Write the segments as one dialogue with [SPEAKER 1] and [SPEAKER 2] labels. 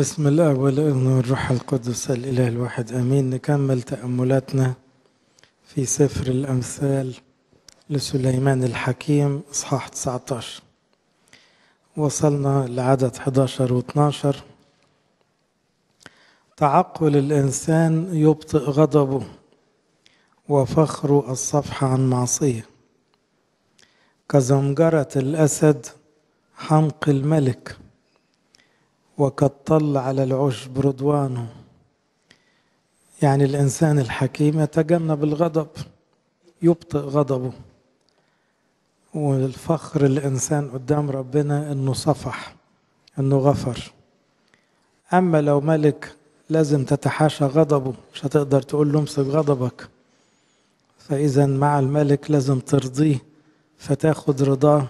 [SPEAKER 1] بسم الله والابن والروح القدس الاله الواحد امين نكمل تاملاتنا في سفر الامثال لسليمان الحكيم اصحاح 19 وصلنا لعدد 11 و12 تعقل الانسان يبطئ غضبه وفخر الصفح عن معصيه كزمجره الاسد حمق الملك وقد طل على العشب رضوانه يعني الإنسان الحكيم يتجنب الغضب يبطئ غضبه والفخر الإنسان قدام ربنا إنه صفح إنه غفر أما لو ملك لازم تتحاشى غضبه مش هتقدر تقول له امسك غضبك فإذا مع الملك لازم ترضيه فتاخد رضاه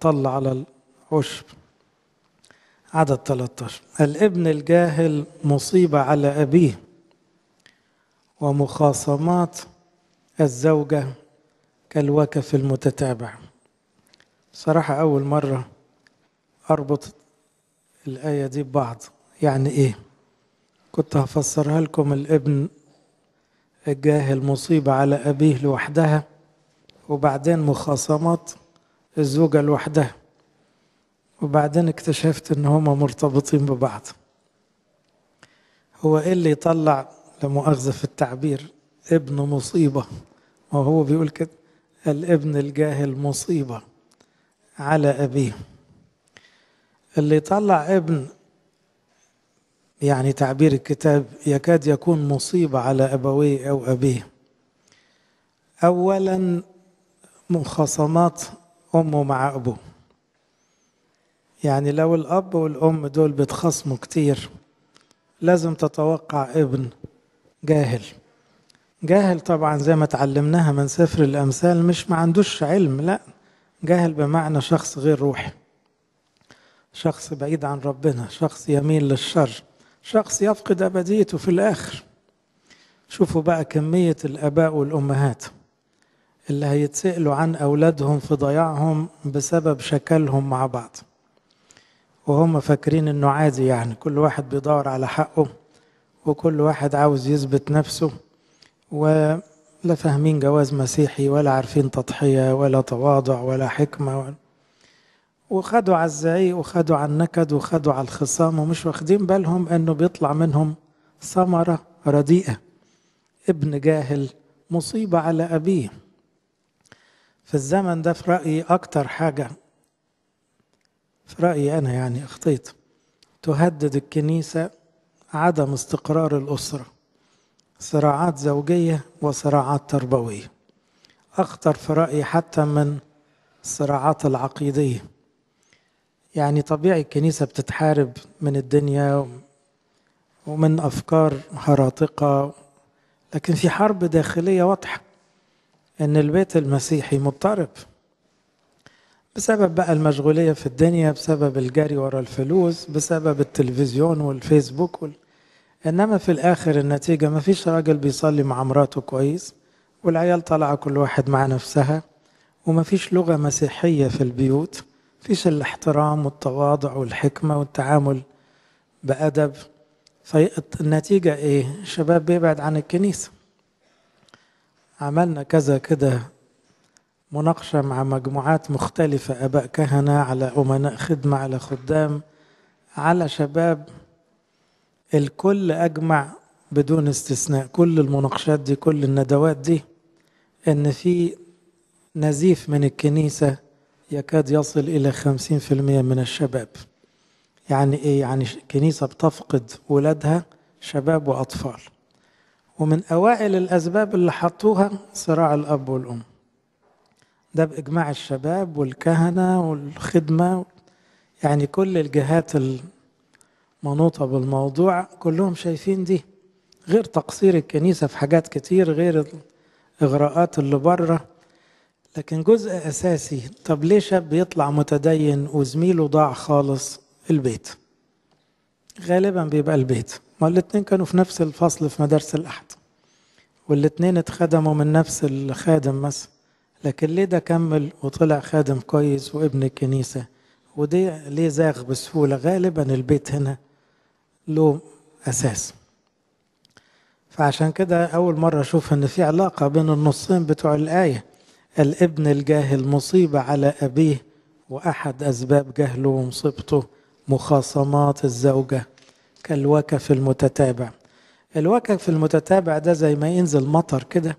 [SPEAKER 1] طل على العشب عدد 13 الابن الجاهل مصيبة على أبيه ومخاصمات الزوجة كالوكف المتتابع صراحة أول مرة أربط الآية دي ببعض يعني إيه كنت هفسرها لكم الابن الجاهل مصيبة على أبيه لوحدها وبعدين مخاصمات الزوجة لوحدها وبعدين اكتشفت ان هما مرتبطين ببعض هو ايه اللي يطلع لمؤاخذه في التعبير ابن مصيبه وهو بيقول كده الابن الجاهل مصيبه على ابيه اللي يطلع ابن يعني تعبير الكتاب يكاد يكون مصيبه على ابويه او ابيه اولا مخاصمات امه مع ابوه يعني لو الأب والأم دول بيتخاصموا كتير لازم تتوقع ابن جاهل جاهل طبعا زي ما اتعلمناها من سفر الأمثال مش ما عندوش علم لا جاهل بمعنى شخص غير روحي شخص بعيد عن ربنا شخص يميل للشر شخص يفقد أبديته في الآخر شوفوا بقى كمية الآباء والأمهات اللي هيتسألوا عن أولادهم في ضياعهم بسبب شكلهم مع بعض وهم فاكرين انه عادي يعني كل واحد بيدور على حقه وكل واحد عاوز يثبت نفسه ولا فاهمين جواز مسيحي ولا عارفين تضحية ولا تواضع ولا حكمة وخدوا على الزعيق وخدوا على النكد وخدوا على الخصام ومش واخدين بالهم انه بيطلع منهم ثمرة رديئة ابن جاهل مصيبة على أبيه في الزمن ده في رأيي أكتر حاجة في رأيي أنا يعني أخطيت تهدد الكنيسة عدم استقرار الأسرة صراعات زوجية وصراعات تربوية أخطر في رأيي حتى من الصراعات العقيدية يعني طبيعي الكنيسة بتتحارب من الدنيا ومن أفكار هراطقة لكن في حرب داخلية واضحة إن البيت المسيحي مضطرب بسبب بقى المشغولية في الدنيا بسبب الجري ورا الفلوس بسبب التلفزيون والفيسبوك وال... إنما في الآخر النتيجة ما فيش راجل بيصلي مع مراته كويس والعيال طالعة كل واحد مع نفسها وما فيش لغة مسيحية في البيوت فيش الاحترام والتواضع والحكمة والتعامل بأدب فالنتيجة إيه؟ الشباب بيبعد عن الكنيسة عملنا كذا كده مناقشة مع مجموعات مختلفة آباء كهنة على أمناء خدمة على خدام على شباب الكل أجمع بدون استثناء كل المناقشات دي كل الندوات دي إن في نزيف من الكنيسة يكاد يصل إلى خمسين في المية من الشباب يعني إيه؟ يعني كنيسة بتفقد ولادها شباب وأطفال ومن أوائل الأسباب اللي حطوها صراع الأب والأم ده باجماع الشباب والكهنه والخدمه يعني كل الجهات المنوطه بالموضوع كلهم شايفين دي غير تقصير الكنيسه في حاجات كتير غير الاغراءات اللي بره لكن جزء اساسي طب ليه شاب يطلع متدين وزميله ضاع خالص البيت غالبا بيبقى البيت ما الاتنين كانوا في نفس الفصل في مدارس الاحد والاتنين اتخدموا من نفس الخادم مثلا لكن ليه ده كمل وطلع خادم كويس وابن الكنيسة ودي ليه زاغ بسهولة غالبا البيت هنا له أساس فعشان كده أول مرة أشوف إن في علاقة بين النصين بتوع الآية الابن الجاهل مصيبة على أبيه وأحد أسباب جهله ومصيبته مخاصمات الزوجة كالوكف المتتابع الوكف المتتابع ده زي ما ينزل مطر كده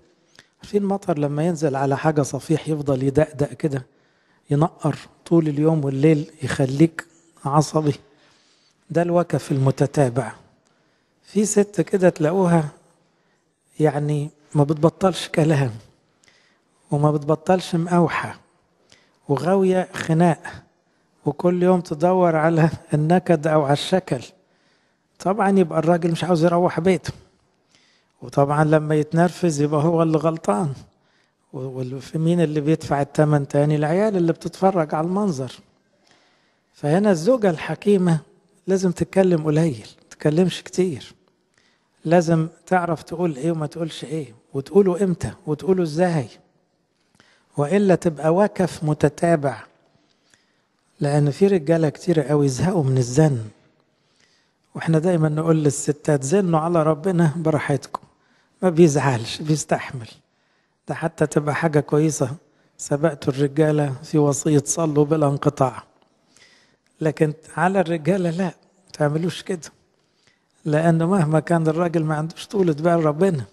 [SPEAKER 1] عارفين المطر لما ينزل على حاجة صفيح يفضل يدقدق كده ينقر طول اليوم والليل يخليك عصبي ده الوكف المتتابع في ست كده تلاقوها يعني ما بتبطلش كلام وما بتبطلش مقاوحة وغاوية خناق وكل يوم تدور على النكد أو على الشكل طبعا يبقى الراجل مش عاوز يروح بيته وطبعا لما يتنرفز يبقى هو اللي غلطان ومين اللي بيدفع الثمن تاني العيال اللي بتتفرج على المنظر فهنا الزوجة الحكيمة لازم تتكلم قليل تتكلمش كتير لازم تعرف تقول ايه وما تقولش ايه وتقوله امتى وتقوله ازاي والا تبقى وكف متتابع لان في رجاله كتير قوي يزهقوا من الزن واحنا دايما نقول للستات زنوا على ربنا براحتكم ما بيزعلش بيستحمل ده حتى تبقى حاجة كويسة سبقت الرجالة في وصية صلوا بلا انقطاع لكن على الرجالة لا تعملوش كده لأنه مهما كان الراجل ما عندوش طولة بال ربنا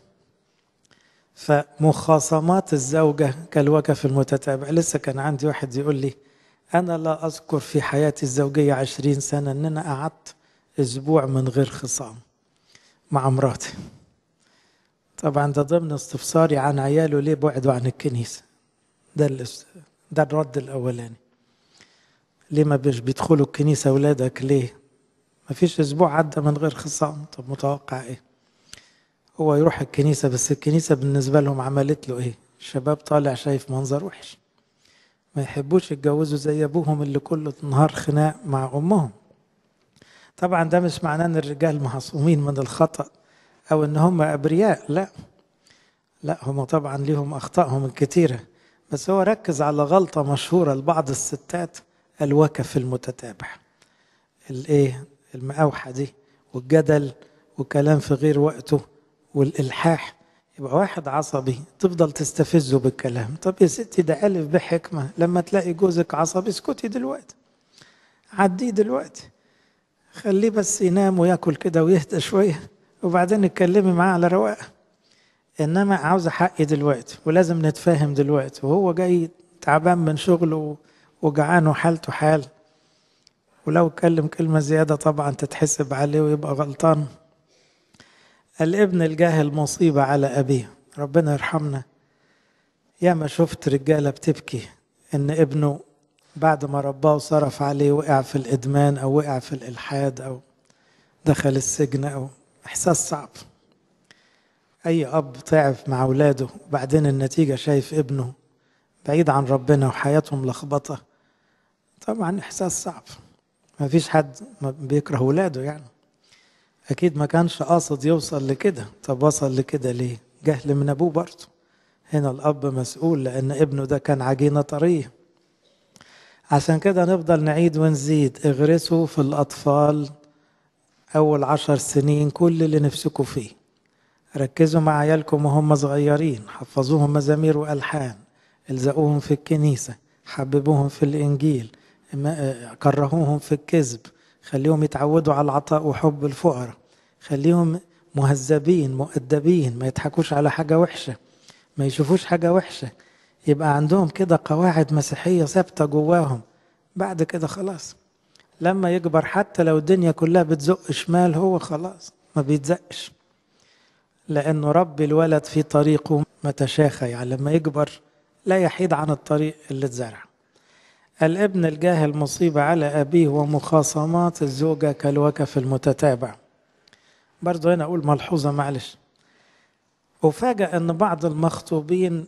[SPEAKER 1] فمخاصمات الزوجة كالوقف المتتابع لسه كان عندي واحد يقول لي أنا لا أذكر في حياتي الزوجية عشرين سنة أن أنا قعدت أسبوع من غير خصام مع مراتي طبعا ده ضمن استفساري عن عياله ليه بعدوا عن الكنيسة ده ده الرد الأولاني ليه ما بيش بيدخلوا الكنيسة أولادك ليه ما فيش أسبوع عدى من غير خصام طب متوقع إيه هو يروح الكنيسة بس الكنيسة بالنسبة لهم عملت له إيه الشباب طالع شايف منظر وحش ما يحبوش يتجوزوا زي أبوهم اللي كل نهار خناق مع أمهم طبعا ده مش معناه ان الرجال معصومين من الخطأ أو إن هم أبرياء لا لا هم طبعا ليهم أخطائهم الكتيرة بس هو ركز على غلطة مشهورة لبعض الستات الوكف المتتابع الايه المقاوحة دي والجدل وكلام في غير وقته والإلحاح يبقى واحد عصبي تفضل تستفزه بالكلام طب يا ستي ده ألف بحكمة لما تلاقي جوزك عصبي اسكتي دلوقتي عديه دلوقتي خليه بس ينام وياكل كده ويهدى شوية وبعدين اتكلمي معاه على رواقه انما عاوزه حقي دلوقتي ولازم نتفاهم دلوقتي وهو جاي تعبان من شغله وجعان وحالته حال ولو اتكلم كلمه زياده طبعا تتحسب عليه ويبقى غلطان الابن الجاهل مصيبه على ابيه ربنا يرحمنا يا ما شفت رجاله بتبكي ان ابنه بعد ما رباه وصرف عليه وقع في الادمان او وقع في الالحاد او دخل السجن او إحساس صعب أي أب تعب مع أولاده وبعدين النتيجة شايف ابنه بعيد عن ربنا وحياته ملخبطة طبعا إحساس صعب ما فيش حد بيكره أولاده يعني أكيد ما كانش قاصد يوصل لكده طب وصل لكده ليه؟ جهل من أبوه برضه هنا الأب مسؤول لأن ابنه ده كان عجينة طرية عشان كده نفضل نعيد ونزيد اغرسوا في الأطفال أول عشر سنين كل اللي نفسكم فيه ركزوا مع عيالكم وهم صغيرين حفظوهم مزامير وألحان الزقوهم في الكنيسة حببوهم في الإنجيل كرهوهم في الكذب خليهم يتعودوا على العطاء وحب الفقراء خليهم مهذبين مؤدبين ما يضحكوش على حاجة وحشة ما يشوفوش حاجة وحشة يبقى عندهم كده قواعد مسيحية ثابتة جواهم بعد كده خلاص لما يكبر حتى لو الدنيا كلها بتزق شمال هو خلاص ما بيتزقش لأنه رب الولد في طريقه متشاخى يعني لما يكبر لا يحيد عن الطريق اللي اتزرع الابن الجاهل مصيبة على أبيه ومخاصمات الزوجة كالوكف المتتابع برضو هنا أقول ملحوظة معلش وفاجأ أن بعض المخطوبين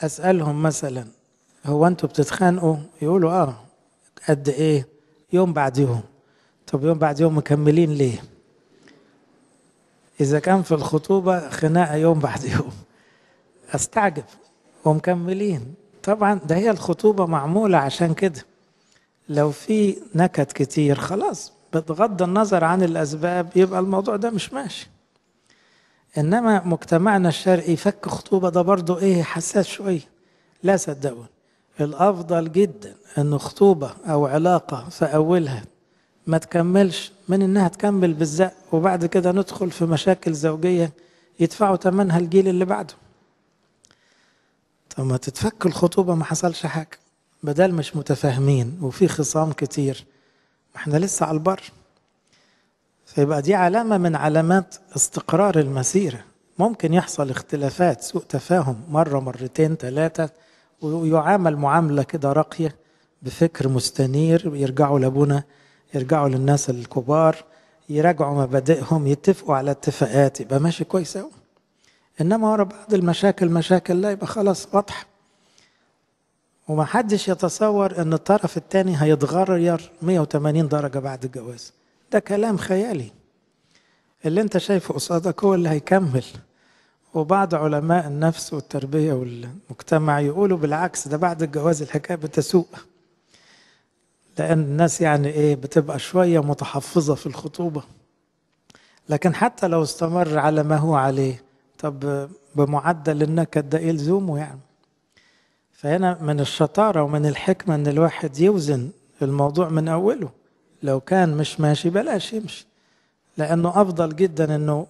[SPEAKER 1] أسألهم مثلا هو أنتوا بتتخانقوا يقولوا آه قد ايه يوم بعد يوم طب يوم بعد يوم مكملين ليه اذا كان في الخطوبه خناقه يوم بعد يوم استعجب ومكملين طبعا ده هي الخطوبه معموله عشان كده لو في نكد كتير خلاص بغض النظر عن الاسباب يبقى الموضوع ده مش ماشي انما مجتمعنا الشرقي فك خطوبه ده برضه ايه حساس شويه لا صدقون الأفضل جدا أن خطوبة أو علاقة في أولها ما تكملش من إنها تكمل بالزق وبعد كده ندخل في مشاكل زوجية يدفعوا ثمنها الجيل اللي بعده طب ما تتفك الخطوبة ما حصلش حاجة بدل مش متفاهمين وفي خصام كتير ما احنا لسه على البر فيبقى دي علامة من علامات استقرار المسيرة ممكن يحصل اختلافات سوء تفاهم مرة مرتين ثلاثة ويعامل معامله كده راقيه بفكر مستنير يرجعوا لابونا يرجعوا للناس الكبار يراجعوا مبادئهم يتفقوا على اتفاقات يبقى ماشي كويس قوي انما ورا بعض المشاكل مشاكل لا يبقى خلاص واضحه ومحدش يتصور ان الطرف الثاني هيتغير 180 درجه بعد الجواز ده كلام خيالي اللي انت شايفه قصادك هو اللي هيكمل وبعض علماء النفس والتربية والمجتمع يقولوا بالعكس ده بعد الجواز الحكاية بتسوء لأن الناس يعني إيه بتبقى شوية متحفظة في الخطوبة لكن حتى لو استمر على ما هو عليه طب بمعدل النكد ده إيه لزومه يعني فهنا من الشطارة ومن الحكمة إن الواحد يوزن الموضوع من أوله لو كان مش ماشي بلاش يمشي لأنه أفضل جدا إنه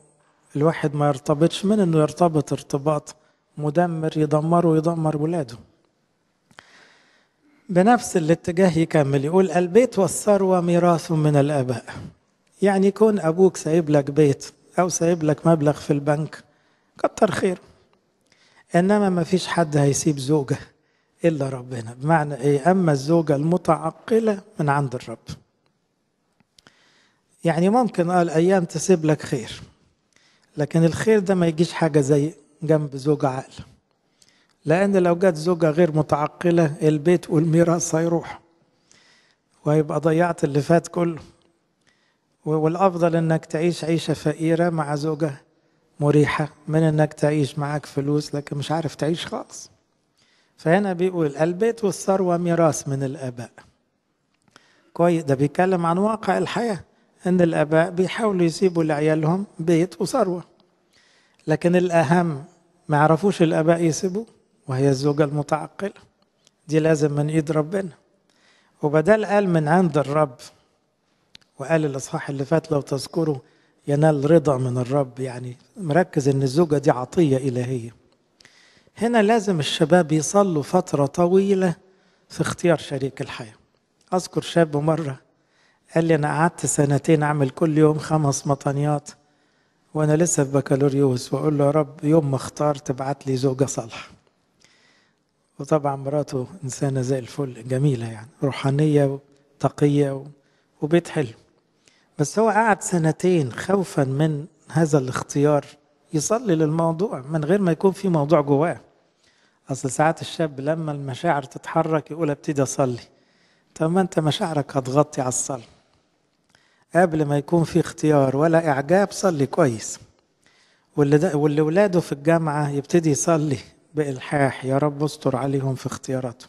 [SPEAKER 1] الواحد ما يرتبطش من انه يرتبط ارتباط مدمر يدمره ويدمر ولاده بنفس الاتجاه يكمل يقول البيت والثروة ميراث من الآباء يعني يكون أبوك سايب لك بيت أو سايب لك مبلغ في البنك كتر خير إنما ما فيش حد هيسيب زوجة إلا ربنا بمعنى إيه أما الزوجة المتعقلة من عند الرب يعني ممكن قال أيام تسيب لك خير لكن الخير ده ما يجيش حاجة زي جنب زوجة عاقلة لأن لو جت زوجة غير متعقلة البيت والميراث هيروح وهيبقى ضيعت اللي فات كله والأفضل إنك تعيش عيشة فقيرة مع زوجة مريحة من إنك تعيش معاك فلوس لكن مش عارف تعيش خالص فهنا بيقول البيت والثروة ميراث من الآباء كويس ده بيتكلم عن واقع الحياة ان الاباء بيحاولوا يسيبوا لعيالهم بيت وثروه لكن الاهم ما عرفوش الاباء يسيبوا وهي الزوجه المتعقله دي لازم من ايد ربنا وبدل قال من عند الرب وقال الاصحاح اللي فات لو تذكروا ينال رضا من الرب يعني مركز ان الزوجه دي عطيه الهيه هنا لازم الشباب يصلوا فتره طويله في اختيار شريك الحياه اذكر شاب مره قال لي أنا قعدت سنتين أعمل كل يوم خمس مطانيات وأنا لسه في بكالوريوس وأقول له يا رب يوم ما اختار تبعت لي زوجة صالحة وطبعا مراته إنسانة زي الفل جميلة يعني روحانية وتقية وبيت حلو بس هو قعد سنتين خوفا من هذا الاختيار يصلي للموضوع من غير ما يكون في موضوع جواه اصل ساعات الشاب لما المشاعر تتحرك يقول ابتدي اصلي طب ما انت مشاعرك هتغطي على الصلاه قبل ما يكون في اختيار ولا إعجاب صلي كويس واللي, واللي ولاده في الجامعة يبتدي يصلي بإلحاح يا رب استر عليهم في اختياراتهم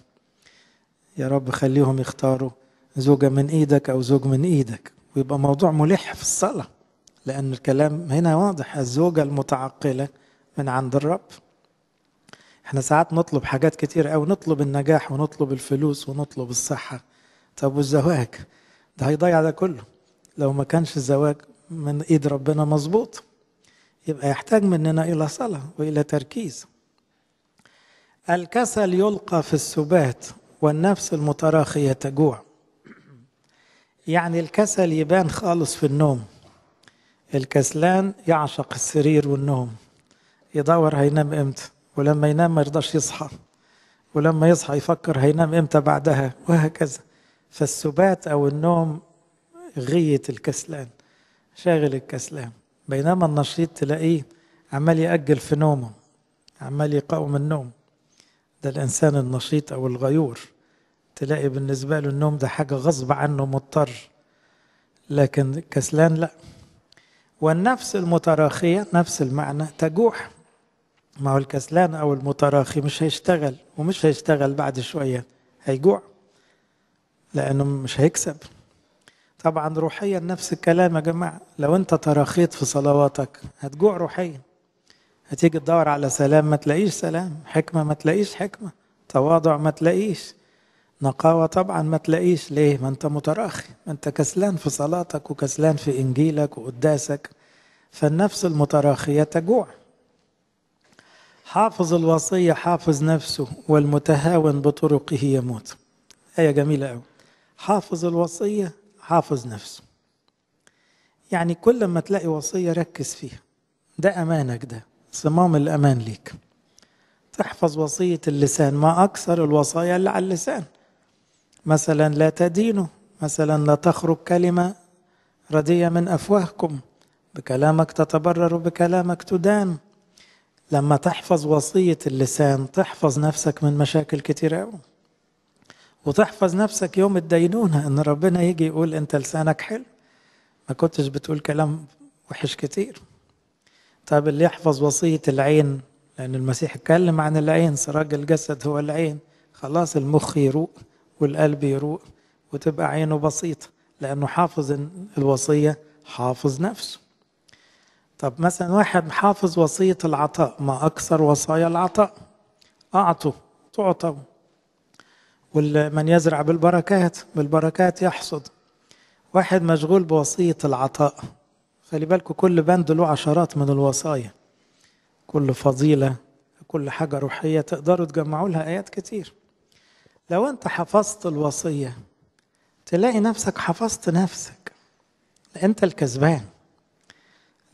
[SPEAKER 1] يا رب خليهم يختاروا زوجة من إيدك أو زوج من إيدك ويبقى موضوع ملح في الصلاة لأن الكلام هنا واضح الزوجة المتعقلة من عند الرب احنا ساعات نطلب حاجات كتير أو نطلب النجاح ونطلب الفلوس ونطلب الصحة طب والزواج ده هيضيع ده كله لو ما كانش الزواج من ايد ربنا مظبوط يبقى يحتاج مننا الى صلاه والى تركيز الكسل يلقى في السبات والنفس المتراخيه تجوع يعني الكسل يبان خالص في النوم الكسلان يعشق السرير والنوم يدور هينام امتى ولما ينام ما يرضاش يصحى ولما يصحى يفكر هينام امتى بعدها وهكذا فالسبات او النوم غية الكسلان شاغل الكسلان بينما النشيط تلاقيه عمال يأجل في نومه عمال يقاوم النوم ده الإنسان النشيط أو الغيور تلاقي بالنسبة له النوم ده حاجة غصب عنه مضطر لكن كسلان لا والنفس المتراخية نفس المعنى تجوح ما هو الكسلان أو المتراخي مش هيشتغل ومش هيشتغل بعد شوية هيجوع لأنه مش هيكسب طبعا روحيا نفس الكلام يا جماعة لو انت تراخيت في صلواتك هتجوع روحيا هتيجي تدور على سلام ما تلاقيش سلام حكمة ما تلاقيش حكمة تواضع ما تلاقيش نقاوة طبعا ما تلاقيش ليه ما انت متراخي ما انت كسلان في صلاتك وكسلان في انجيلك وقداسك فالنفس المتراخية تجوع حافظ الوصية حافظ نفسه والمتهاون بطرقه يموت آية جميلة أوي حافظ الوصية حافظ نفسه يعني كل ما تلاقي وصية ركز فيها ده أمانك ده صمام الأمان ليك تحفظ وصية اللسان ما أكثر الوصايا اللي على اللسان مثلا لا تدينوا مثلا لا تخرج كلمة ردية من أفواهكم بكلامك تتبرر وبكلامك تدان لما تحفظ وصية اللسان تحفظ نفسك من مشاكل كتير أوي وتحفظ نفسك يوم الدينونة ان ربنا يجي يقول انت لسانك حلو ما كنتش بتقول كلام وحش كتير طب اللي يحفظ وصية العين لأن المسيح اتكلم عن العين سراج الجسد هو العين خلاص المخ يروق والقلب يروق وتبقى عينه بسيطة لأنه حافظ الوصية حافظ نفسه طب مثلا واحد حافظ وصية العطاء ما أكثر وصايا العطاء أعطوا تعطوا ومن يزرع بالبركات بالبركات يحصد واحد مشغول بوصية العطاء خلي بالكوا كل بند له عشرات من الوصايا كل فضيلة كل حاجة روحية تقدروا تجمعوا لها آيات كتير لو أنت حفظت الوصية تلاقي نفسك حفظت نفسك أنت الكسبان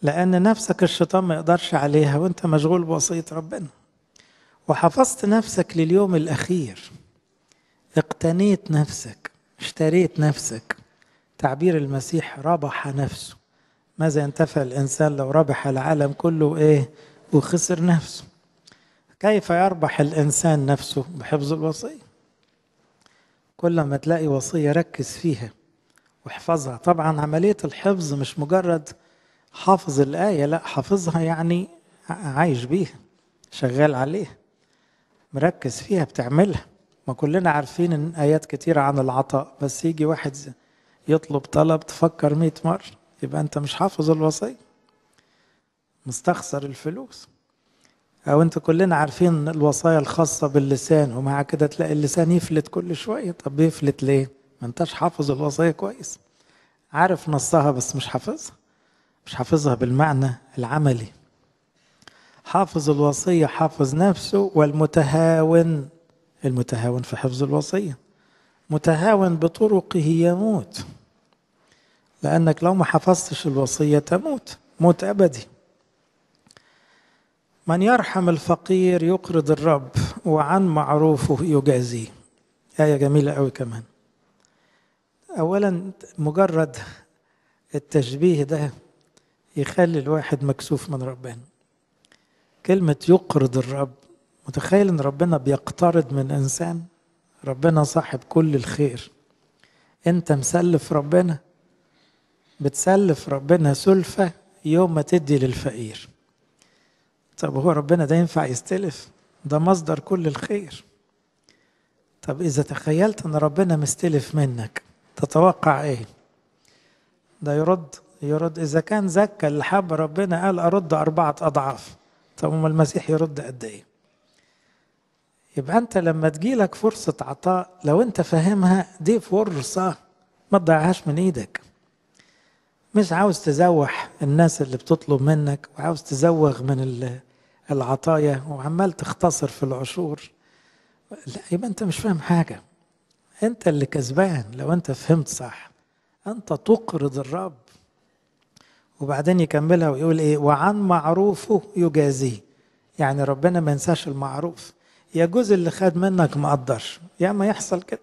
[SPEAKER 1] لأن نفسك الشيطان ما يقدرش عليها وأنت مشغول بوصية ربنا وحفظت نفسك لليوم الأخير اقتنيت نفسك اشتريت نفسك تعبير المسيح ربح نفسه ماذا ينتفع الإنسان لو ربح العالم كله إيه وخسر نفسه كيف يربح الإنسان نفسه بحفظ الوصية كل ما تلاقي وصية ركز فيها واحفظها طبعا عملية الحفظ مش مجرد حافظ الآية لا حافظها يعني عايش بيها شغال عليها مركز فيها بتعملها ما كلنا عارفين ان ايات كتيرة عن العطاء بس يجي واحد يطلب طلب تفكر مئة مرة يبقى انت مش حافظ الوصية مستخسر الفلوس او انت كلنا عارفين الوصايا الخاصة باللسان ومع كده تلاقي اللسان يفلت كل شوية طب بيفلت ليه ما انتش حافظ الوصية كويس عارف نصها بس مش حافظها مش حافظها بالمعنى العملي حافظ الوصية حافظ نفسه والمتهاون المتهاون في حفظ الوصية متهاون بطرقه يموت لأنك لو ما حفظتش الوصية تموت موت أبدي من يرحم الفقير يقرض الرب وعن معروفه يجازيه آية جميلة أوي كمان أولا مجرد التشبيه ده يخلي الواحد مكسوف من ربنا كلمة يقرض الرب متخيل ان ربنا بيقترض من انسان ربنا صاحب كل الخير انت مسلف ربنا بتسلف ربنا سلفة يوم ما تدي للفقير طب هو ربنا ده ينفع يستلف ده مصدر كل الخير طب إذا تخيلت أن ربنا مستلف منك تتوقع إيه ده يرد يرد إذا كان زكى اللي حب ربنا قال أرد أربعة أضعاف طب ما المسيح يرد قد إيه يبقى انت لما تجيلك فرصه عطاء لو انت فاهمها دي فرصه ما تضيعهاش من ايدك مش عاوز تزوح الناس اللي بتطلب منك وعاوز تزوغ من العطايا وعمال تختصر في العشور لا يبقى انت مش فاهم حاجه انت اللي كسبان لو انت فهمت صح انت تقرض الرب وبعدين يكملها ويقول ايه وعن معروفه يجازيه يعني ربنا ما ينساش المعروف يا اللي خد منك ما قدرش يا ما يحصل كده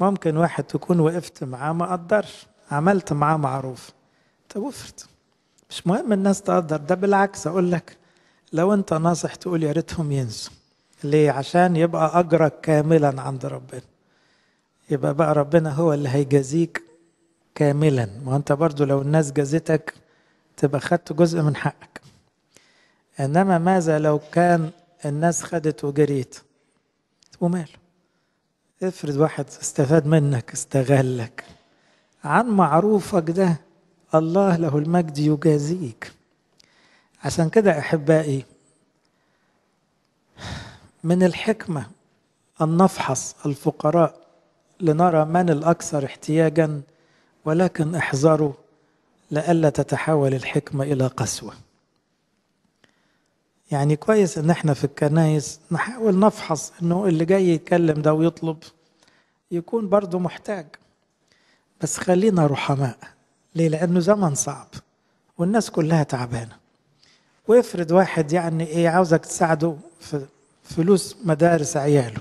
[SPEAKER 1] ممكن واحد تكون وقفت معاه ما قدرش عملت معاه معروف طب وفرت مش مهم الناس تقدر ده بالعكس اقول لك لو انت ناصح تقول يا ريتهم ينسوا ليه عشان يبقى اجرك كاملا عند ربنا يبقى بقى ربنا هو اللي هيجازيك كاملا ما انت برضو لو الناس جازتك تبقى خدت جزء من حقك انما ماذا لو كان الناس خدت وجريت ومال افرض واحد استفاد منك استغلك عن معروفك ده الله له المجد يجازيك عشان كده احبائي من الحكمه ان نفحص الفقراء لنرى من الاكثر احتياجا ولكن احذروا لئلا تتحول الحكمه الى قسوه يعني كويس ان احنا في الكنايس نحاول نفحص انه اللي جاي يتكلم ده ويطلب يكون برضه محتاج بس خلينا رحماء ليه لانه زمن صعب والناس كلها تعبانه وافرض واحد يعني ايه عاوزك تساعده في فلوس مدارس عياله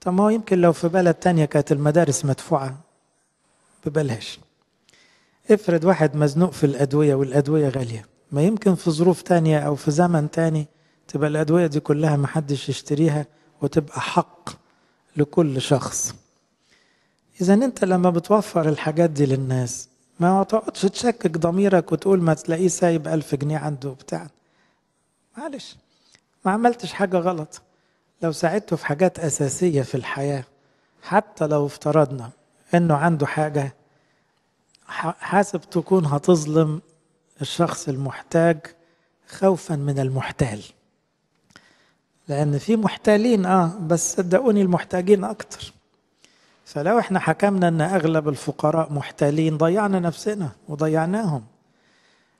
[SPEAKER 1] طب ما هو يمكن لو في بلد تانية كانت المدارس مدفوعة ببلاش افرض واحد مزنوق في الأدوية والأدوية غالية ما يمكن في ظروف تانية أو في زمن تاني تبقى الأدوية دي كلها محدش يشتريها وتبقى حق لكل شخص إذا أنت لما بتوفر الحاجات دي للناس ما تقعدش تشكك ضميرك وتقول ما تلاقيه سايب ألف جنيه عنده بتاع معلش ما عملتش حاجة غلط لو ساعدته في حاجات أساسية في الحياة حتى لو افترضنا أنه عنده حاجة حاسب تكون هتظلم الشخص المحتاج خوفا من المحتال لأن في محتالين آه بس صدقوني المحتاجين أكتر فلو احنا حكمنا أن أغلب الفقراء محتالين ضيعنا نفسنا وضيعناهم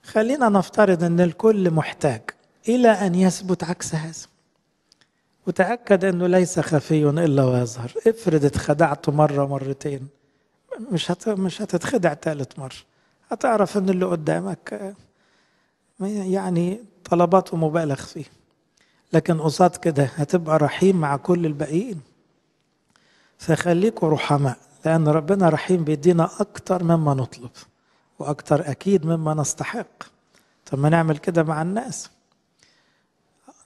[SPEAKER 1] خلينا نفترض أن الكل محتاج إلى أن يثبت عكس هذا وتأكد أنه ليس خفي إلا ويظهر افرض اتخدعت مرة مرتين مش هت... مش هتتخدع ثالث مرة هتعرف ان اللي قدامك يعني طلباته مبالغ فيه لكن قصاد كده هتبقى رحيم مع كل الباقيين فخليكوا رحماء لأن ربنا رحيم بيدينا أكتر مما نطلب وأكتر أكيد مما نستحق طب ما نعمل كده مع الناس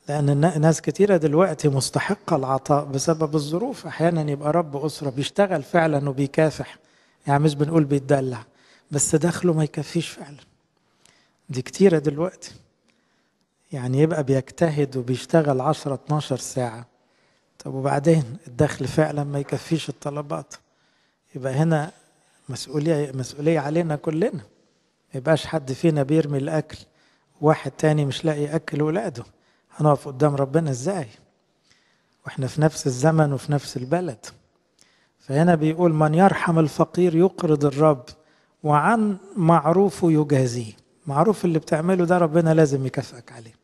[SPEAKER 1] لأن ناس كتيرة دلوقتي مستحقة العطاء بسبب الظروف أحيانا يبقى رب أسرة بيشتغل فعلا وبيكافح يعني مش بنقول بيتدلع بس دخله ما يكفيش فعلا دي كتيرة دلوقتي يعني يبقى بيجتهد وبيشتغل 10 12 ساعة طب وبعدين الدخل فعلا ما يكفيش الطلبات يبقى هنا مسؤولية مسؤولية علينا كلنا ما يبقاش حد فينا بيرمي الأكل واحد تاني مش لاقي يأكل ولاده هنقف قدام ربنا ازاي واحنا في نفس الزمن وفي نفس البلد فهنا بيقول من يرحم الفقير يقرض الرب وعن معروف يجازيه معروف اللي بتعمله ده ربنا لازم يكافئك عليه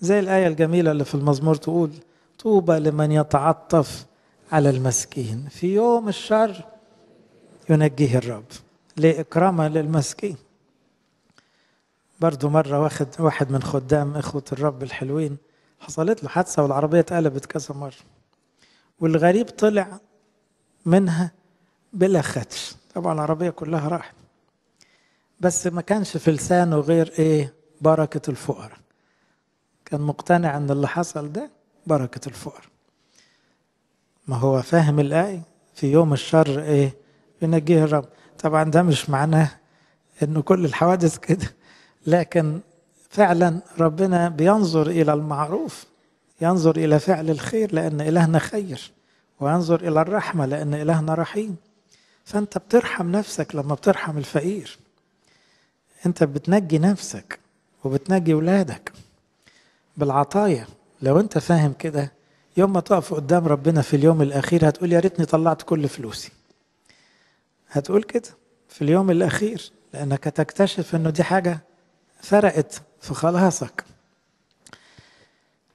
[SPEAKER 1] زي الآية الجميلة اللي في المزمور تقول طوبى لمن يتعطف على المسكين في يوم الشر ينجيه الرب لإكرامه للمسكين برضو مرة واخد واحد من خدام إخوة الرب الحلوين حصلت له حادثة والعربية اتقلبت كذا مرة والغريب طلع منها بلا خدش طبعا العربية كلها راحت بس ما كانش في لسانه غير ايه بركة الفقراء كان مقتنع ان اللي حصل ده بركة الفقراء ما هو فاهم الآية في يوم الشر ايه ينجيه الرب طبعا ده مش معناه انه كل الحوادث كده لكن فعلا ربنا بينظر الى المعروف ينظر الى فعل الخير لان الهنا خير وينظر الى الرحمه لان الهنا رحيم فانت بترحم نفسك لما بترحم الفقير انت بتنجي نفسك وبتنجي ولادك بالعطايا لو انت فاهم كده يوم ما تقف قدام ربنا في اليوم الاخير هتقول يا ريتني طلعت كل فلوسي هتقول كده في اليوم الاخير لانك تكتشف انه دي حاجه فرقت في خلاصك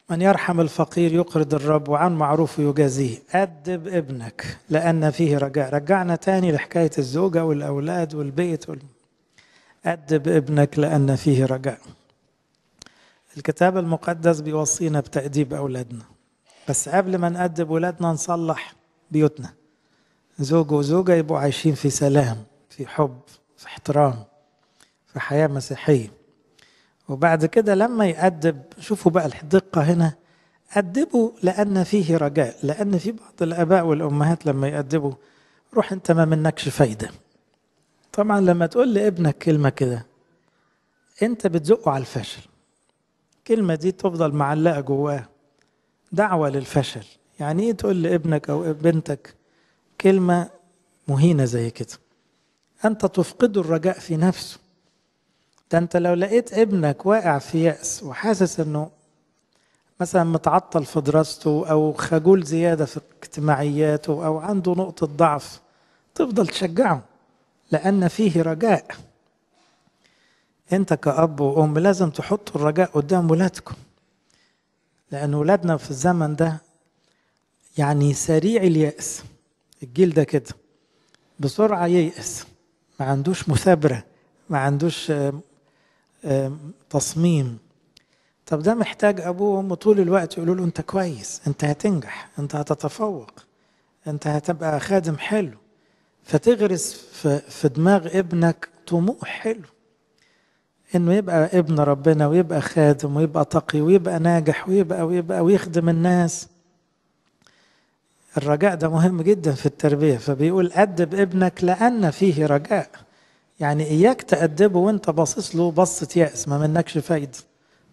[SPEAKER 1] من يرحم الفقير يقرض الرب وعن معروف يجازيه أدب ابنك لأن فيه رجاء رجعنا تاني لحكاية الزوجة والأولاد والبيت وال... أدب ابنك لأن فيه رجاء الكتاب المقدس بيوصينا بتأديب أولادنا بس قبل ما نأدب أولادنا نصلح بيوتنا زوج وزوجة يبقوا عايشين في سلام في حب في احترام في حياة مسيحية وبعد كده لما يأدب شوفوا بقى الدقة هنا أدبوا لأن فيه رجاء لأن في بعض الآباء والأمهات لما يأدبوا روح أنت ما منكش فايدة طبعا لما تقول لابنك كلمه كده انت بتزقه على الفشل الكلمه دي تفضل معلقه جواه دعوه للفشل يعني ايه تقول لابنك او بنتك كلمه مهينه زي كده انت تفقد الرجاء في نفسه ده انت لو لقيت ابنك واقع في يأس وحاسس انه مثلا متعطل في دراسته او خجول زياده في اجتماعياته او عنده نقطه ضعف تفضل تشجعه لأن فيه رجاء أنت كأب وأم لازم تحطوا الرجاء قدام ولادكم لأن ولادنا في الزمن ده يعني سريع اليأس الجيل ده كده بسرعة ييأس ما عندوش مثابرة ما عندوش تصميم طب ده محتاج أبوه وأمه طول الوقت يقولوا له أنت كويس أنت هتنجح أنت هتتفوق أنت هتبقى خادم حلو فتغرس في دماغ ابنك طموح حلو انه يبقى ابن ربنا ويبقى خادم ويبقى تقي ويبقى ناجح ويبقى ويبقى ويخدم الناس الرجاء ده مهم جدا في التربيه فبيقول ادب ابنك لان فيه رجاء يعني اياك تادبه وانت باصص له بصه ياس ما منكش فايده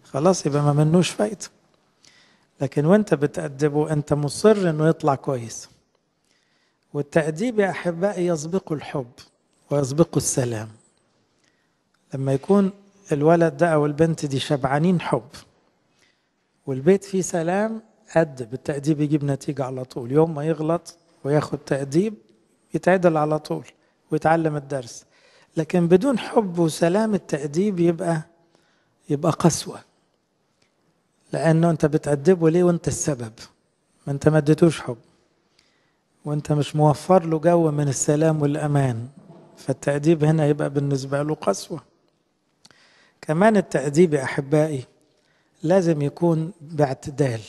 [SPEAKER 1] خلاص يبقى ما منوش فايده لكن وانت بتادبه انت مصر انه يطلع كويس والتأديب يا أحبائي يسبق الحب ويسبق السلام لما يكون الولد ده أو البنت دي شبعانين حب والبيت فيه سلام أدب التأديب يجيب نتيجة على طول يوم ما يغلط وياخد تأديب يتعدل على طول ويتعلم الدرس لكن بدون حب وسلام التأديب يبقى يبقى قسوة لأنه أنت بتأدبه ليه وأنت السبب ما أنت ما حب وانت مش موفر له جو من السلام والامان فالتأديب هنا يبقى بالنسبة له قسوة كمان التأديب يا أحبائي لازم يكون باعتدال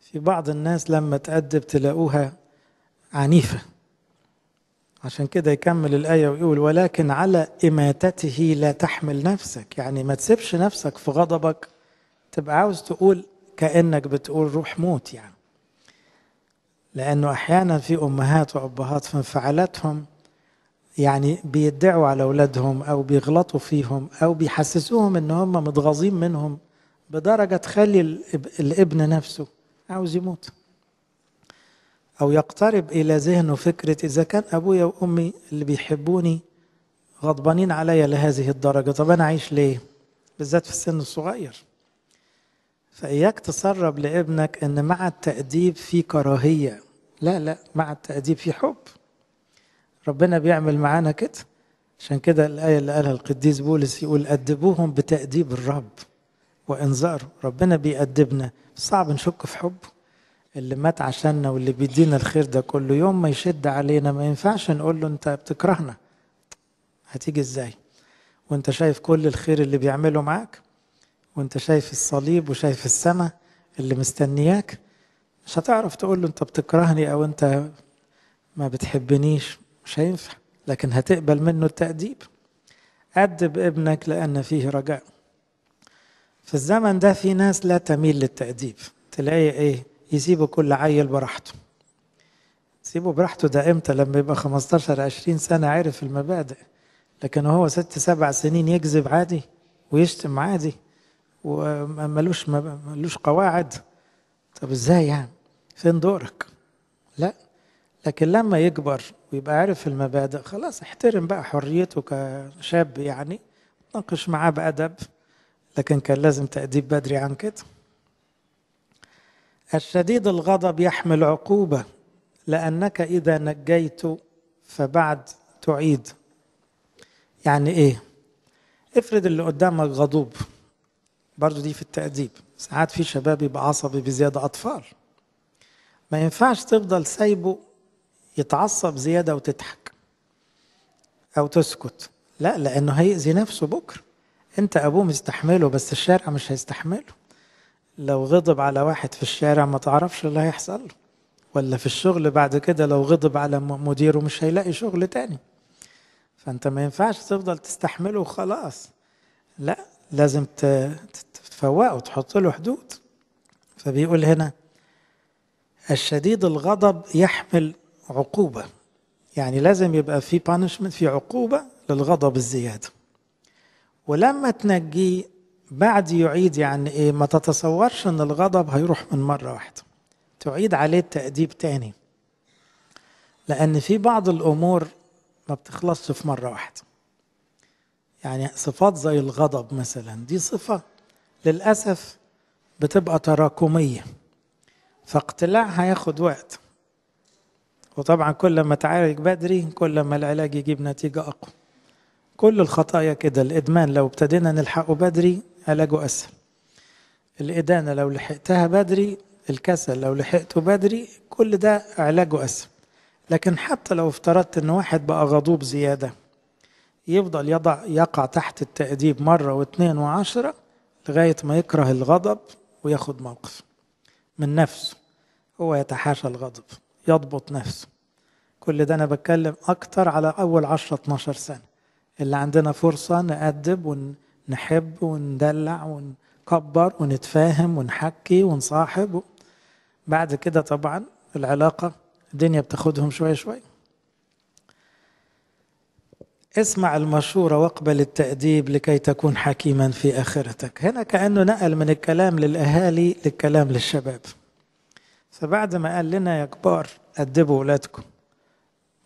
[SPEAKER 1] في بعض الناس لما تأدب تلاقوها عنيفة عشان كده يكمل الآية ويقول ولكن على إماتته لا تحمل نفسك يعني ما تسيبش نفسك في غضبك تبقى عاوز تقول كأنك بتقول روح موت يعني لأنه أحيانا في أمهات وأبهات في انفعالاتهم يعني بيدعوا على أولادهم أو بيغلطوا فيهم أو بيحسسوهم إن هم متغاظين منهم بدرجة تخلي الابن نفسه عاوز يموت أو يقترب إلى ذهنه فكرة إذا كان أبويا وأمي اللي بيحبوني غضبانين عليا لهذه الدرجة طب أنا أعيش ليه؟ بالذات في السن الصغير فإياك تسرب لابنك أن مع التأديب في كراهية لا لا مع التأديب في حب ربنا بيعمل معانا كده عشان كده الآية اللي قالها القديس بولس يقول أدبوهم بتأديب الرب وإنذاره ربنا بيأدبنا صعب نشك في حب اللي مات عشاننا واللي بيدينا الخير ده كله يوم ما يشد علينا ما ينفعش نقول له أنت بتكرهنا هتيجي إزاي وأنت شايف كل الخير اللي بيعمله معاك وانت شايف الصليب وشايف السماء اللي مستنياك مش هتعرف تقول له انت بتكرهني او انت ما بتحبنيش مش هينفع لكن هتقبل منه التأديب أدب ابنك لأن فيه رجاء في الزمن ده في ناس لا تميل للتأديب تلاقي ايه يسيبوا كل عيل براحته سيبه براحته ده امتى لما يبقى 15 20 سنة عارف المبادئ لكن هو ست سبع سنين يكذب عادي ويشتم عادي وملوش ملوش قواعد طب ازاي يعني فين دورك لا لكن لما يكبر ويبقى عارف المبادئ خلاص احترم بقى حريته كشاب يعني ناقش معاه بأدب لكن كان لازم تأديب بدري عن كده الشديد الغضب يحمل عقوبة لأنك إذا نجيت فبعد تعيد يعني إيه افرض اللي قدامك غضوب برضو دي في التأديب ساعات في شباب يبقى عصبي بزيادة أطفال ما ينفعش تفضل سايبه يتعصب زيادة وتضحك أو تسكت لا لأنه هيأذي نفسه بكرة أنت أبوه مستحمله بس الشارع مش هيستحمله لو غضب على واحد في الشارع ما تعرفش اللي هيحصل له ولا في الشغل بعد كده لو غضب على مديره مش هيلاقي شغل تاني فأنت ما ينفعش تفضل تستحمله وخلاص لا لازم تفوقه تحط له حدود فبيقول هنا الشديد الغضب يحمل عقوبة يعني لازم يبقى في بانشمنت في عقوبة للغضب الزيادة ولما تنجيه بعد يعيد يعني ايه ما تتصورش ان الغضب هيروح من مرة واحدة تعيد عليه التأديب تاني لأن في بعض الأمور ما بتخلصش في مرة واحدة يعني صفات زي الغضب مثلا دي صفة للأسف بتبقى تراكمية فاقتلاعها ياخد وقت وطبعا كل ما تعالج بدري كل ما العلاج يجيب نتيجة أقوى كل الخطايا كده الإدمان لو ابتدينا نلحقه بدري علاجه أسهل الإدانة لو لحقتها بدري الكسل لو لحقته بدري كل ده علاجه أسهل لكن حتى لو افترضت ان واحد بقى غضوب زيادة يفضل يضع يقع تحت التأديب مرة واثنين وعشرة لغاية ما يكره الغضب وياخد موقف من نفسه هو يتحاشى الغضب يضبط نفسه كل ده أنا بتكلم أكتر على أول عشرة 12 سنة اللي عندنا فرصة نأدب ونحب وندلع ونكبر ونتفاهم ونحكي ونصاحب بعد كده طبعا العلاقة الدنيا بتاخدهم شوية شوية اسمع المشورة واقبل التأديب لكي تكون حكيما في آخرتك هنا كأنه نقل من الكلام للأهالي للكلام للشباب فبعد ما قال لنا يا كبار أدبوا ولادكم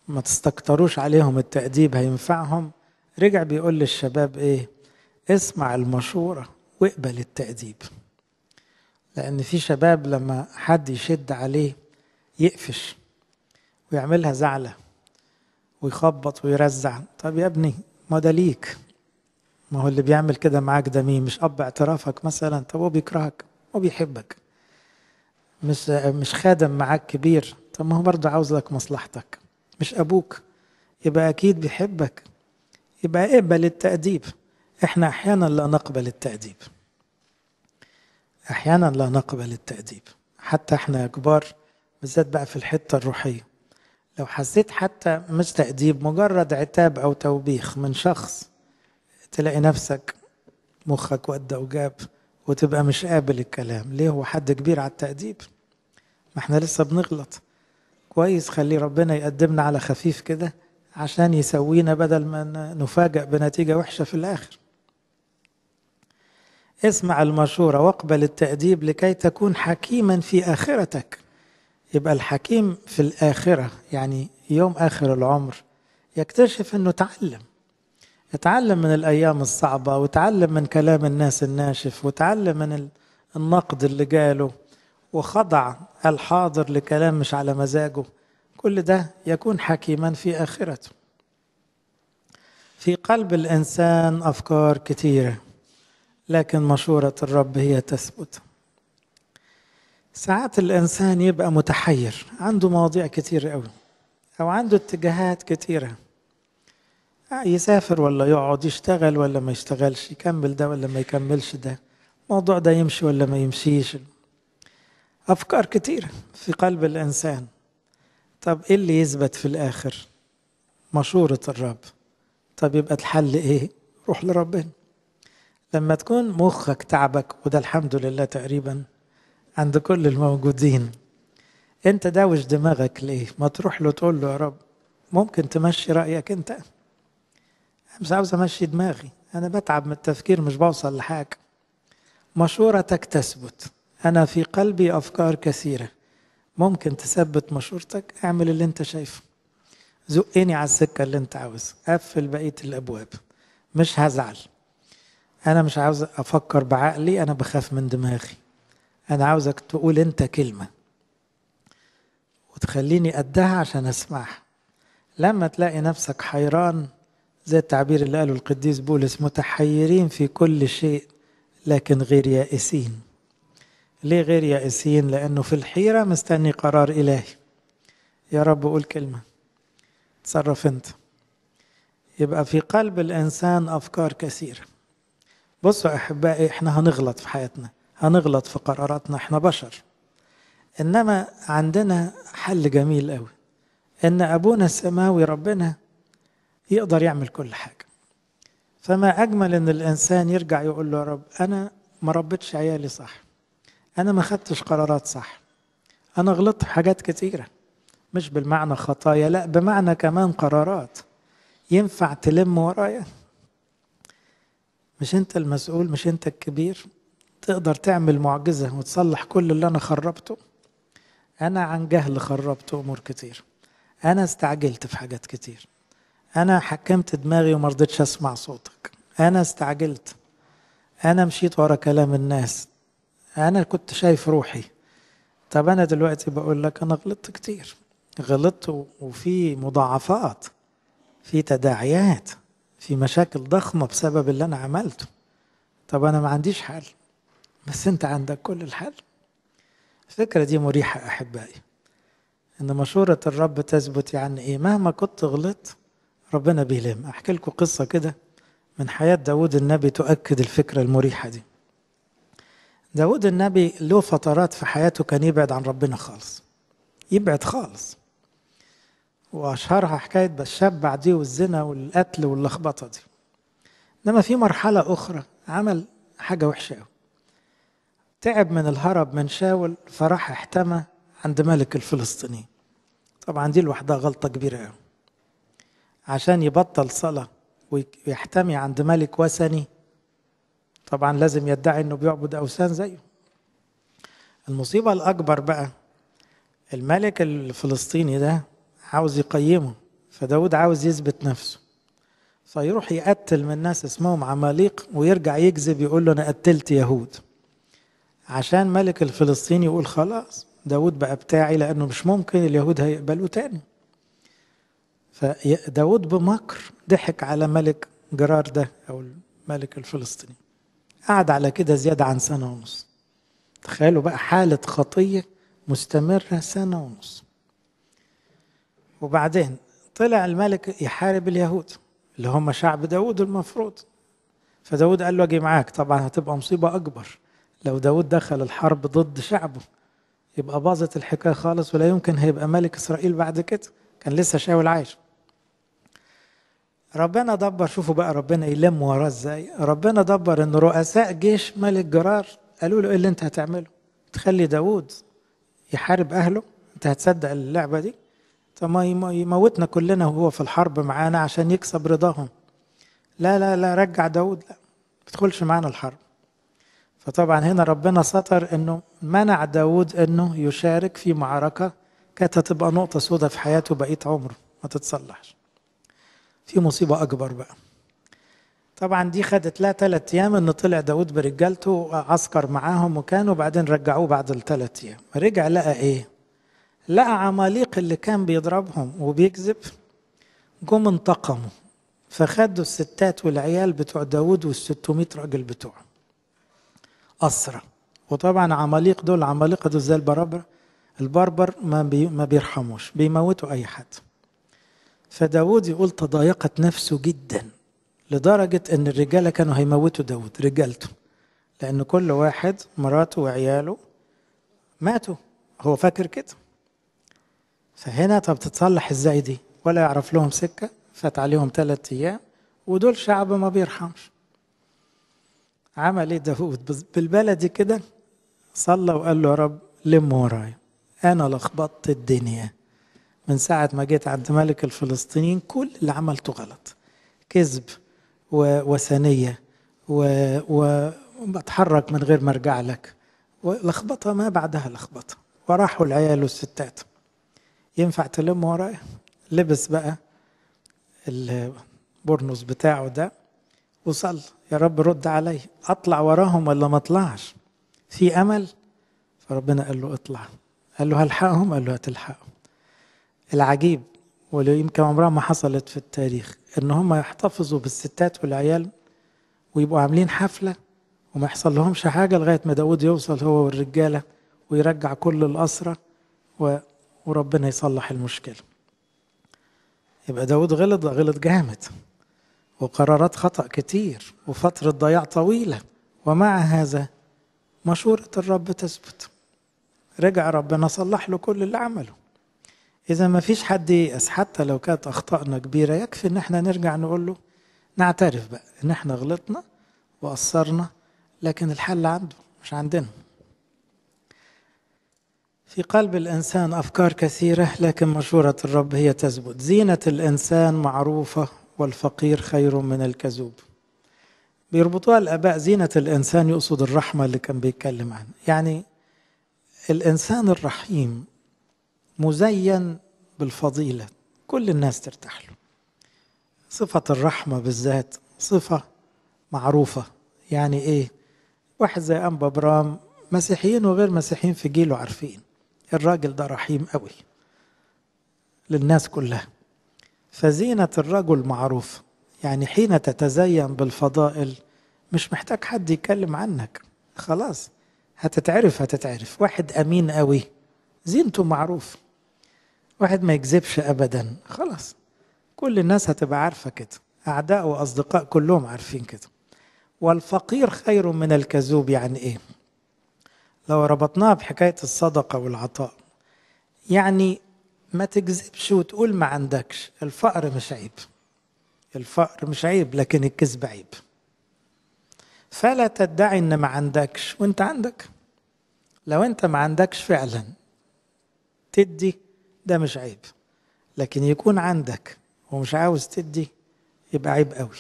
[SPEAKER 1] ما تستكتروش عليهم التأديب هينفعهم رجع بيقول للشباب إيه اسمع المشورة واقبل التأديب لأن في شباب لما حد يشد عليه يقفش ويعملها زعله ويخبط ويرزع طب يا ابني ما ده ليك ما هو اللي بيعمل كده معاك ده مين مش اب اعترافك مثلا طب هو بيكرهك هو بيحبك مش مش خادم معاك كبير طب ما هو برضه عاوز لك مصلحتك مش ابوك يبقى اكيد بيحبك يبقى اقبل التأديب احنا احيانا لا نقبل التأديب احيانا لا نقبل التأديب حتى احنا كبار بالذات بقى في الحتة الروحية لو حسيت حتى مش تأديب مجرد عتاب أو توبيخ من شخص تلاقي نفسك مخك ودى وجاب وتبقى مش قابل الكلام ليه هو حد كبير على التأديب ما احنا لسه بنغلط كويس خلي ربنا يقدمنا على خفيف كده عشان يسوينا بدل ما نفاجأ بنتيجة وحشة في الآخر اسمع المشورة واقبل التأديب لكي تكون حكيما في آخرتك يبقى الحكيم في الآخرة يعني يوم آخر العمر يكتشف أنه تعلم يتعلم من الأيام الصعبة وتعلم من كلام الناس الناشف وتعلم من النقد اللي جاله وخضع الحاضر لكلام مش على مزاجه كل ده يكون حكيما في آخرته في قلب الإنسان أفكار كثيرة لكن مشورة الرب هي تثبت ساعات الإنسان يبقى متحير عنده مواضيع كتير قوي أو عنده اتجاهات كتيرة آه، يسافر ولا يقعد يشتغل ولا ما يشتغلش يكمل ده ولا ما يكملش ده الموضوع ده يمشي ولا ما يمشيش أفكار كتيرة في قلب الإنسان طب إيه اللي يثبت في الآخر مشورة الرب طب يبقى الحل إيه روح لربنا لما تكون مخك تعبك وده الحمد لله تقريباً عند كل الموجودين انت داوش دماغك ليه ما تروح له تقول له يا رب ممكن تمشي رايك انت انا مش عاوز امشي دماغي انا بتعب من التفكير مش بوصل لحاجه مشورتك تثبت انا في قلبي افكار كثيره ممكن تثبت مشورتك اعمل اللي انت شايفه زقني على السكه اللي انت عاوز قفل بقيه الابواب مش هزعل انا مش عاوز افكر بعقلي انا بخاف من دماغي أنا عاوزك تقول أنت كلمة وتخليني قدها عشان أسمعها لما تلاقي نفسك حيران زي التعبير اللي قاله القديس بولس متحيرين في كل شيء لكن غير يائسين ليه غير يائسين لأنه في الحيرة مستني قرار إلهي يا رب قول كلمة تصرف أنت يبقى في قلب الإنسان أفكار كثيرة بصوا أحبائي إحنا هنغلط في حياتنا هنغلط في قراراتنا احنا بشر انما عندنا حل جميل قوي ان ابونا السماوي ربنا يقدر يعمل كل حاجه فما اجمل ان الانسان يرجع يقول له يا رب انا ما ربيتش عيالي صح انا ما خدتش قرارات صح انا غلطت في حاجات كتيره مش بالمعنى خطايا لا بمعنى كمان قرارات ينفع تلم ورايا مش انت المسؤول مش انت الكبير تقدر تعمل معجزة وتصلح كل اللي أنا خربته أنا عن جهل خربت أمور كتير أنا استعجلت في حاجات كتير أنا حكمت دماغي وما رضيتش أسمع صوتك أنا استعجلت أنا مشيت ورا كلام الناس أنا كنت شايف روحي طب أنا دلوقتي بقول لك أنا غلطت كتير غلطت وفي مضاعفات في تداعيات في مشاكل ضخمة بسبب اللي أنا عملته طب أنا ما عنديش حل بس انت عندك كل الحل الفكرة دي مريحة أحبائي إن مشورة الرب تثبت يعني إيه مهما كنت غلطت ربنا بيلم أحكي لكم قصة كده من حياة داود النبي تؤكد الفكرة المريحة دي داود النبي له فترات في حياته كان يبعد عن ربنا خالص يبعد خالص وأشهرها حكاية بالشبع دي والزنا والقتل واللخبطة دي إنما في مرحلة أخرى عمل حاجة وحشة أوي تعب من الهرب من شاول فراح احتمى عند ملك الفلسطيني طبعا دي لوحدها غلطة كبيرة قوي عشان يبطل صلاة ويحتمي عند ملك وثني طبعا لازم يدعي انه بيعبد اوثان زيه المصيبة الاكبر بقى الملك الفلسطيني ده عاوز يقيمه فداود عاوز يثبت نفسه فيروح يقتل من ناس اسمهم عماليق ويرجع يكذب يقول له انا قتلت يهود عشان ملك الفلسطيني يقول خلاص داود بقى بتاعي لأنه مش ممكن اليهود هيقبلوه تاني فداود بمكر ضحك على ملك جرار ده أو الملك الفلسطيني قعد على كده زيادة عن سنة ونص تخيلوا بقى حالة خطية مستمرة سنة ونص وبعدين طلع الملك يحارب اليهود اللي هم شعب داود المفروض فداود قال له اجي معاك طبعا هتبقى مصيبة أكبر لو داود دخل الحرب ضد شعبه يبقى باظت الحكاية خالص ولا يمكن هيبقى ملك إسرائيل بعد كده كان لسه شاول عايش ربنا دبر شوفوا بقى ربنا يلم وراه ازاي ربنا دبر ان رؤساء جيش ملك جرار قالوا له ايه اللي انت هتعمله تخلي داود يحارب اهله انت هتصدق اللعبه دي طب ما يموتنا كلنا وهو في الحرب معانا عشان يكسب رضاهم لا لا لا رجع داود لا ما تدخلش معانا الحرب فطبعا هنا ربنا ستر انه منع داود انه يشارك في معركه كانت هتبقى نقطه سودة في حياته بقيه عمره ما تتصلحش في مصيبه اكبر بقى طبعا دي خدت لها ثلاث ايام ان طلع داود برجالته وعسكر معاهم وكانوا وبعدين رجعوه بعد الثلاث ايام رجع لقى ايه لقى عماليق اللي كان بيضربهم وبيكذب جم انتقموا فخدوا الستات والعيال بتوع داود وال 600 راجل بتوعه أسرى وطبعا عماليق دول عمالقة دول زي البرابرة البربر ما, بي ما بيرحموش بيموتوا أي حد فداود يقول تضايقت نفسه جدا لدرجة أن الرجالة كانوا هيموتوا داود رجالته لأن كل واحد مراته وعياله ماتوا هو فاكر كده فهنا طب تتصلح ازاي دي ولا يعرف لهم سكة فات عليهم ثلاثة أيام ودول شعب ما بيرحمش عمل ايه داود بالبلدي كده صلى وقال له يا رب لم ورايا انا لخبطت الدنيا من ساعة ما جيت عند ملك الفلسطينيين كل اللي عملته غلط كذب ووثنية وبتحرك من غير ما ارجع لك ولخبطة ما بعدها لخبطة وراحوا العيال والستات ينفع تلم ورايا لبس بقى البورنوس بتاعه ده وصلى يا رب رد علي اطلع وراهم ولا ما اطلعش في امل فربنا قال له اطلع قال له هلحقهم قال له هتلحقهم العجيب ولو يمكن عمرها ما حصلت في التاريخ ان هم يحتفظوا بالستات والعيال ويبقوا عاملين حفله وما يحصل لهمش حاجه لغايه ما داود يوصل هو والرجاله ويرجع كل الاسره و... وربنا يصلح المشكله يبقى داود غلط غلط جامد وقرارات خطأ كتير وفترة ضياع طويلة ومع هذا مشورة الرب تثبت رجع ربنا صلح له كل اللي عمله إذا ما فيش حد ييأس حتى لو كانت أخطائنا كبيرة يكفي إن احنا نرجع نقول له نعترف بقى إن احنا غلطنا وقصرنا لكن الحل عنده مش عندنا في قلب الإنسان أفكار كثيرة لكن مشورة الرب هي تثبت زينة الإنسان معروفة والفقير خير من الكذوب بيربطوها الآباء زينة الإنسان يقصد الرحمة اللي كان بيتكلم عنها يعني الإنسان الرحيم مزين بالفضيلة كل الناس ترتاح له صفة الرحمة بالذات صفة معروفة يعني إيه واحد زي أنبا برام مسيحيين وغير مسيحيين في جيله عارفين الراجل ده رحيم قوي للناس كلها فزينة الرجل معروفة يعني حين تتزين بالفضائل مش محتاج حد يكلم عنك خلاص هتتعرف هتتعرف واحد أمين قوي زينته معروف واحد ما يكذبش أبدا خلاص كل الناس هتبقى عارفة كده أعداء وأصدقاء كلهم عارفين كده والفقير خير من الكذوب يعني إيه لو ربطناها بحكاية الصدقة والعطاء يعني ما تكذبش وتقول ما عندكش الفقر مش عيب الفقر مش عيب لكن الكذب عيب فلا تدعي ان ما عندكش وانت عندك لو انت ما عندكش فعلا تدي ده مش عيب لكن يكون عندك ومش عاوز تدي يبقى عيب قوي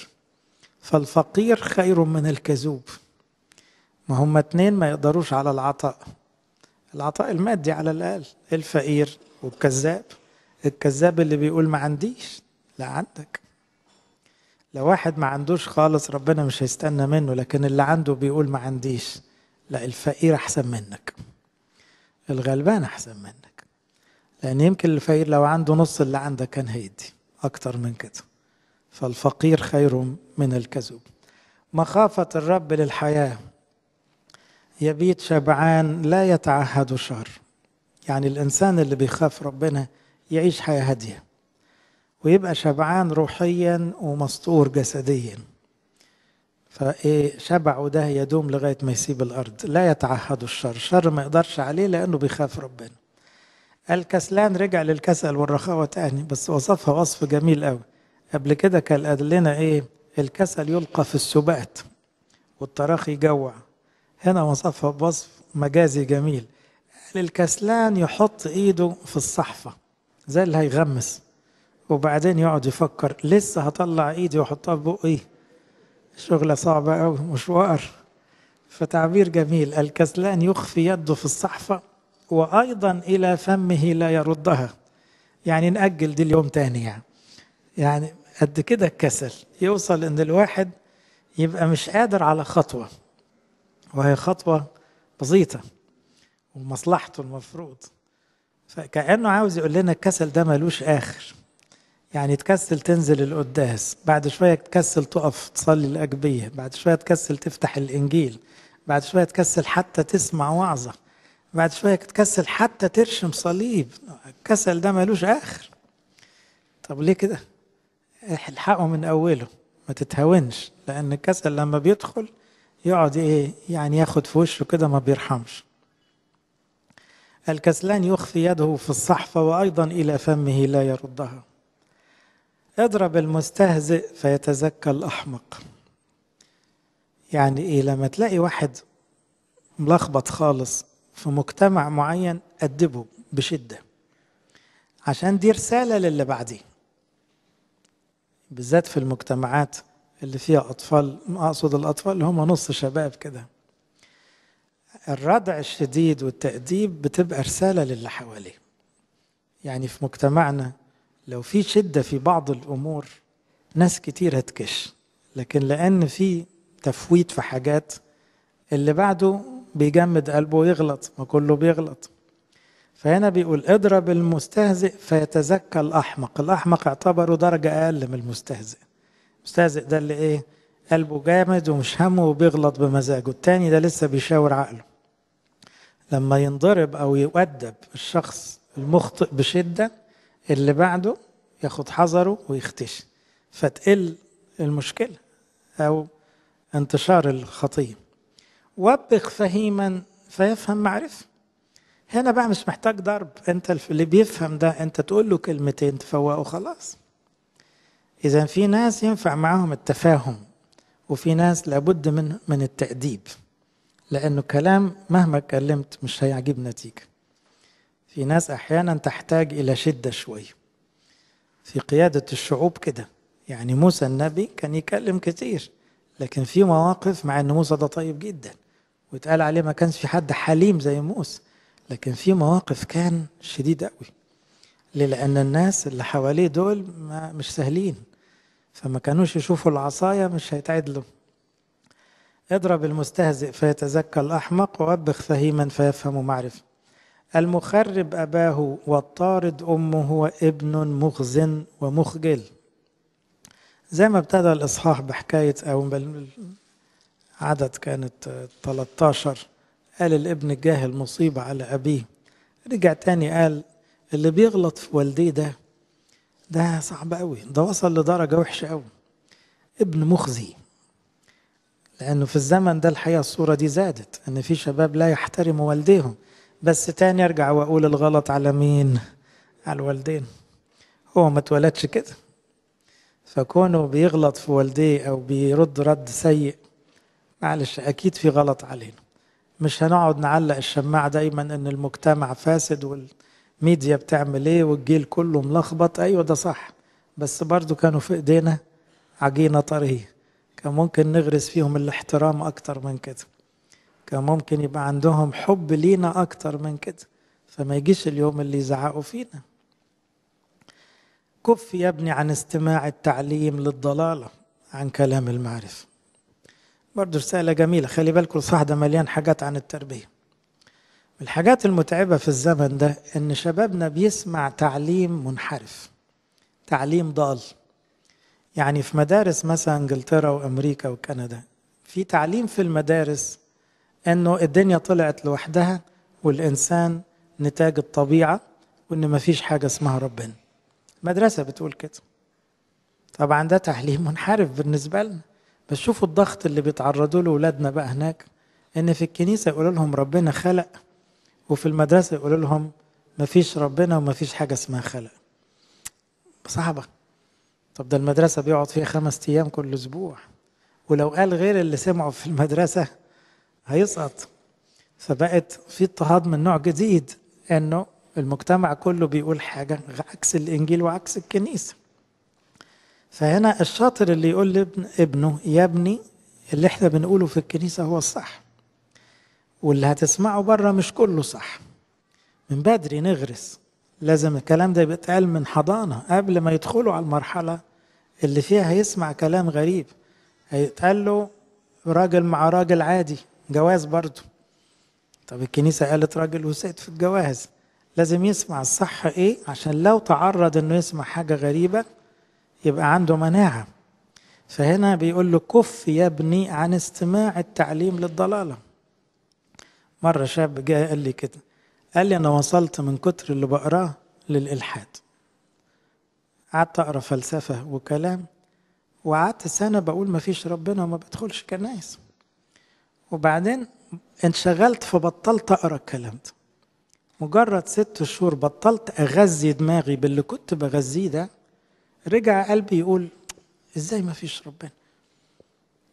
[SPEAKER 1] فالفقير خير من الكذوب ما هما اتنين ما يقدروش على العطاء العطاء المادي على الأقل الفقير والكذاب الكذاب اللي بيقول ما عنديش لا عندك لو واحد ما عندوش خالص ربنا مش هيستنى منه لكن اللي عنده بيقول ما عنديش لا الفقير أحسن منك الغلبان أحسن منك لأن يمكن الفقير لو عنده نص اللي عندك كان هيدي أكتر من كده فالفقير خير من الكذوب مخافة الرب للحياة يبيت شبعان لا يتعهد شهر يعني الإنسان اللي بيخاف ربنا يعيش حياة هادية ويبقى شبعان روحيا ومستور جسديا فايه شبعه ده يدوم لغايه ما يسيب الارض لا يتعهد الشر الشر ما يقدرش عليه لانه بيخاف ربنا الكسلان رجع للكسل والرخاوه تاني بس وصفها وصف جميل قوي قبل كده كان قال لنا ايه الكسل يلقى في السبات والتراخي يجوع هنا وصفها بوصف مجازي جميل الكسلان يحط ايده في الصحفة زي اللي هيغمس وبعدين يقعد يفكر لسه هطلع ايدي واحطها في بقي شغلة صعبة او مشوار فتعبير جميل الكسلان يخفي يده في الصحفة وأيضا إلى فمه لا يردها يعني نأجل دي اليوم تاني يعني يعني قد كده الكسل يوصل إن الواحد يبقى مش قادر على خطوة وهي خطوة بسيطة ومصلحته المفروض فكأنه عاوز يقول لنا الكسل ده ملوش آخر يعني تكسل تنزل القداس بعد شوية تكسل تقف تصلي الأجبية بعد شوية تكسل تفتح الإنجيل بعد شوية تكسل حتى تسمع وعظة بعد شوية تكسل حتى ترشم صليب الكسل ده ملوش آخر طب ليه كده الحقه من أوله ما تتهاونش لأن الكسل لما بيدخل يقعد ايه يعني ياخد في وشه كده ما بيرحمش الكسلان يخفي يده في الصحفة وأيضا إلى فمه لا يردها اضرب المستهزئ فيتزكى الأحمق يعني إيه لما تلاقي واحد ملخبط خالص في مجتمع معين أدبه بشدة عشان دي رسالة للي بعديه بالذات في المجتمعات اللي فيها أطفال أقصد الأطفال اللي هم نص شباب كده الردع الشديد والتأديب بتبقى رسالة للي حواليه يعني في مجتمعنا لو في شدة في بعض الأمور ناس كتير هتكش لكن لأن في تفويت في حاجات اللي بعده بيجمد قلبه ويغلط ما كله بيغلط فهنا بيقول اضرب المستهزئ فيتزكى الأحمق الأحمق اعتبره درجة أقل من المستهزئ استاذ ده اللي ايه قلبه جامد ومش همه وبيغلط بمزاجه التاني ده لسه بيشاور عقله لما ينضرب او يؤدب الشخص المخطئ بشده اللي بعده ياخد حذره ويختشي فتقل المشكله او انتشار الخطيه وبخ فهيما فيفهم معرفه هنا بقى مش محتاج ضرب انت اللي بيفهم ده انت تقول له كلمتين تفوقه خلاص إذا في ناس ينفع معاهم التفاهم وفي ناس لابد من من التأديب لأنه كلام مهما كلمت مش هيعجب نتيجة في ناس أحيانا تحتاج إلى شدة شوية في قيادة الشعوب كده يعني موسى النبي كان يكلم كتير لكن في مواقف مع ان موسى ده طيب جدا ويتقال عليه ما كانش في حد حليم زي موسى لكن في مواقف كان شديد قوي ليه لأن الناس اللي حواليه دول ما مش سهلين فما كانوش يشوفوا العصاية مش هيتعدلوا اضرب المستهزئ فيتزكى الأحمق وأبخ فهيما فيفهم معرفة المخرب أباه والطارد أمه وابن مخز ومخجل زي ما ابتدى الإصحاح بحكاية أو عدد كانت 13 قال الابن الجاهل مصيبة على أبيه رجع تاني قال اللي بيغلط في والديه ده ده صعب قوي ده وصل لدرجة وحشة قوي ابن مخزي لأنه في الزمن ده الحقيقة الصورة دي زادت إن في شباب لا يحترموا والديهم بس تاني أرجع وأقول الغلط على مين على الوالدين هو ما اتولدش كده فكونه بيغلط في والديه أو بيرد رد سيء معلش أكيد في غلط علينا مش هنقعد نعلق الشماعة دايما إن المجتمع فاسد وال... ميديا بتعمل ايه والجيل كله ملخبط ايوه ده صح بس برضو كانوا في ايدينا عجينة طرية كان ممكن نغرس فيهم الاحترام اكتر من كده كان ممكن يبقى عندهم حب لينا اكتر من كده فما يجيش اليوم اللي يزعقوا فينا كف يا ابني عن استماع التعليم للضلالة عن كلام المعرفة برضو رسالة جميلة خلي بالكم الصح ده مليان حاجات عن التربية الحاجات المتعبة في الزمن ده إن شبابنا بيسمع تعليم منحرف تعليم ضال يعني في مدارس مثلا انجلترا وامريكا وكندا في تعليم في المدارس انه الدنيا طلعت لوحدها والانسان نتاج الطبيعه وان مفيش حاجه اسمها ربنا المدرسه بتقول كده طبعا ده تعليم منحرف بالنسبه لنا بس شوفوا الضغط اللي بيتعرضوا له اولادنا بقى هناك ان في الكنيسه يقولوا لهم ربنا خلق وفي المدرسة يقولوا لهم مفيش ربنا ومفيش حاجة اسمها خلق صعبة طب ده المدرسة بيقعد فيها خمس أيام كل أسبوع ولو قال غير اللي سمعه في المدرسة هيسقط فبقت في اضطهاد من نوع جديد انه المجتمع كله بيقول حاجة عكس الإنجيل وعكس الكنيسة فهنا الشاطر اللي يقول لابنه يا ابني اللي احنا بنقوله في الكنيسة هو الصح واللي هتسمعه بره مش كله صح من بدري نغرس لازم الكلام ده يتقال من حضانة قبل ما يدخلوا على المرحلة اللي فيها هيسمع كلام غريب هيتقال له راجل مع راجل عادي جواز برضه طب الكنيسة قالت راجل وست في الجواز لازم يسمع الصح ايه عشان لو تعرض انه يسمع حاجة غريبة يبقى عنده مناعة فهنا بيقول له كف يا ابني عن استماع التعليم للضلاله مرة شاب جه قال لي كده قال لي أنا وصلت من كتر اللي بقراه للإلحاد قعدت أقرأ فلسفة وكلام وقعدت سنة بقول ما فيش ربنا وما بدخلش كنايس وبعدين انشغلت فبطلت أقرأ الكلام ده مجرد ست شهور بطلت أغذي دماغي باللي كنت بغذيه ده رجع قلبي يقول ازاي ما فيش ربنا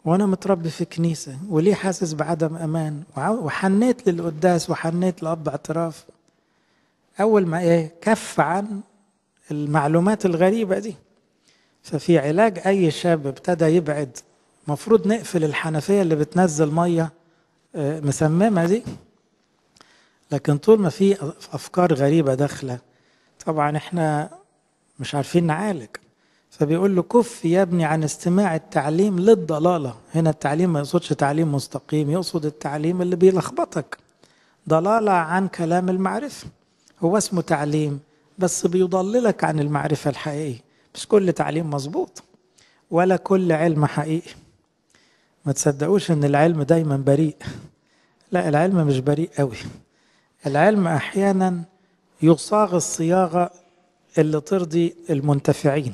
[SPEAKER 1] وانا متربي في كنيسه وليه حاسس بعدم امان وحنيت للقداس وحنيت لاب اعتراف اول ما ايه كف عن المعلومات الغريبه دي ففي علاج اي شاب ابتدى يبعد مفروض نقفل الحنفيه اللي بتنزل ميه آه، مسممه دي لكن طول ما في افكار غريبه داخله طبعا احنا مش عارفين نعالج فبيقول له كف يا ابني عن استماع التعليم للضلاله هنا التعليم ما يقصدش تعليم مستقيم يقصد التعليم اللي بيلخبطك ضلاله عن كلام المعرفه هو اسمه تعليم بس بيضللك عن المعرفه الحقيقيه مش كل تعليم مظبوط ولا كل علم حقيقي ما تصدقوش ان العلم دايما بريء لا العلم مش بريء قوي العلم احيانا يصاغ الصياغه اللي ترضي المنتفعين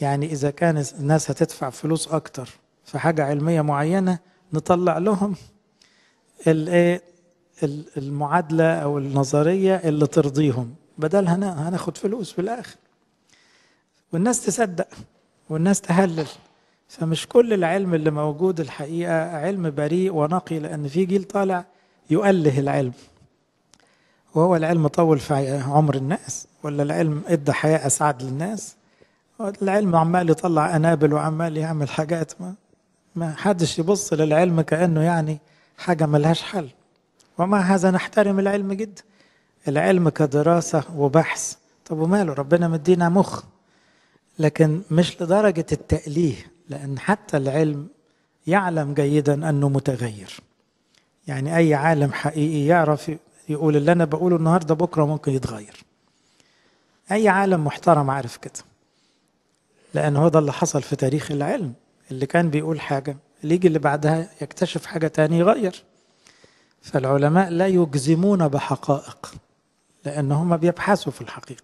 [SPEAKER 1] يعني إذا كان الناس هتدفع فلوس أكتر في حاجة علمية معينة نطلع لهم إيه، المعادلة أو النظرية اللي ترضيهم بدلها هناخد فلوس في الآخر والناس تصدق والناس تهلل فمش كل العلم اللي موجود الحقيقة علم بريء ونقي لأن في جيل طالع يؤله العلم وهو العلم طول في عمر الناس ولا العلم ادى حياة أسعد للناس العلم عمال يطلع انابل وعمال يعمل حاجات ما ما حدش يبص للعلم كانه يعني حاجه ملهاش حل ومع هذا نحترم العلم جدا العلم كدراسه وبحث طب وماله ربنا مدينا مخ لكن مش لدرجه التاليه لان حتى العلم يعلم جيدا انه متغير يعني اي عالم حقيقي يعرف يقول اللي انا بقوله النهارده بكره ممكن يتغير اي عالم محترم عارف كده لأن هو ده اللي حصل في تاريخ العلم اللي كان بيقول حاجة اللي يجي اللي بعدها يكتشف حاجة تاني يغير فالعلماء لا يجزمون بحقائق لأن هم بيبحثوا في الحقيقة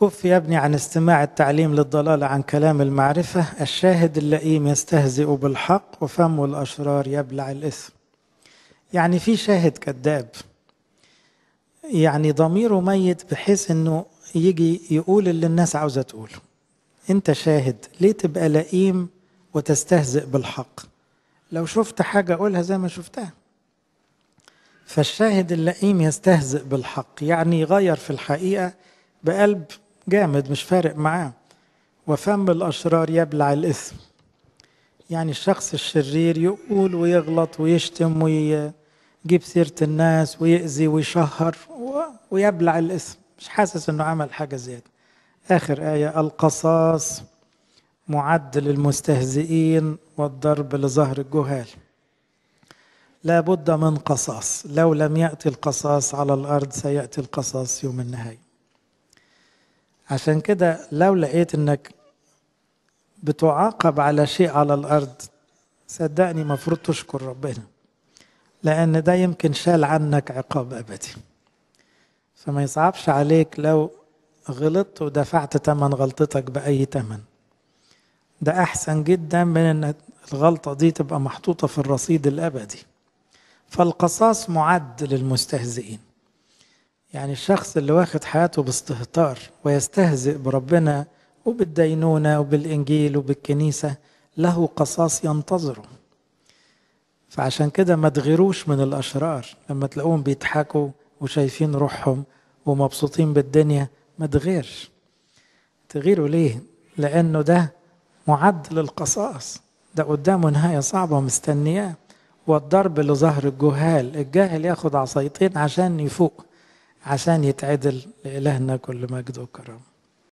[SPEAKER 1] كف يا ابني عن استماع التعليم للضلال عن كلام المعرفة الشاهد اللئيم يستهزئ بالحق وفم الأشرار يبلع الإثم يعني في شاهد كذاب يعني ضميره ميت بحيث أنه يجي يقول اللي الناس عاوزة تقوله انت شاهد ليه تبقى لئيم وتستهزئ بالحق لو شفت حاجة قولها زي ما شفتها فالشاهد اللئيم يستهزئ بالحق يعني يغير في الحقيقة بقلب جامد مش فارق معاه وفم الأشرار يبلع الإثم يعني الشخص الشرير يقول ويغلط ويشتم ويجيب سيرة الناس ويأذي ويشهر ويبلع الإثم مش حاسس انه عمل حاجه زياده اخر ايه القصاص معد للمستهزئين والضرب لظهر الجهال لا بد من قصاص لو لم ياتي القصاص على الارض سياتي القصاص يوم النهايه عشان كده لو لقيت انك بتعاقب على شيء على الارض صدقني مفروض تشكر ربنا لان ده يمكن شال عنك عقاب ابدي فما يصعبش عليك لو غلطت ودفعت تمن غلطتك بأي تمن ده أحسن جدا من أن الغلطة دي تبقى محطوطة في الرصيد الأبدي فالقصاص معد للمستهزئين يعني الشخص اللي واخد حياته باستهتار ويستهزئ بربنا وبالدينونة وبالإنجيل وبالكنيسة له قصاص ينتظره فعشان كده ما تغيروش من الأشرار لما تلاقوهم بيضحكوا وشايفين روحهم ومبسوطين بالدنيا ما تغيرش تغيروا ليه؟ لأنه ده معد للقصاص ده قدامه نهاية صعبة مستنية والضرب لظهر الجهال الجاهل ياخد عصايتين عشان يفوق عشان يتعدل لإلهنا كل مجد وكرم